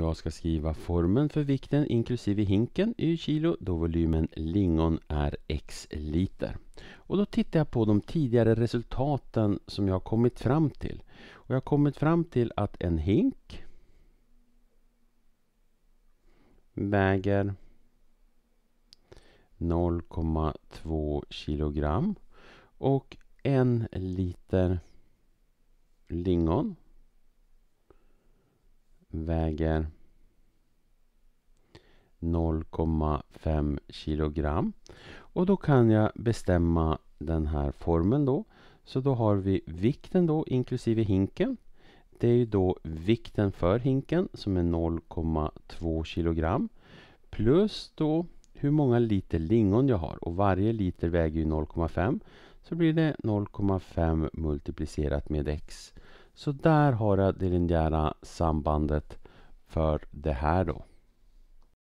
Jag ska skriva formen för vikten inklusive hinken i kilo då volymen lingon är x liter. Och då tittar jag på de tidigare resultaten som jag har kommit fram till. Och jag har kommit fram till att en hink väger 0,2 kilogram och en liter lingon väger 0,5 kg. Och då kan jag bestämma den här formeln. då. Så då har vi vikten då inklusive hinken. Det är ju då vikten för hinken som är 0,2 kg. Plus då hur många liter lingon jag har och varje liter väger ju 0,5. Så blir det 0,5 multiplicerat med x. Så där har jag det linjära sambandet för det här då.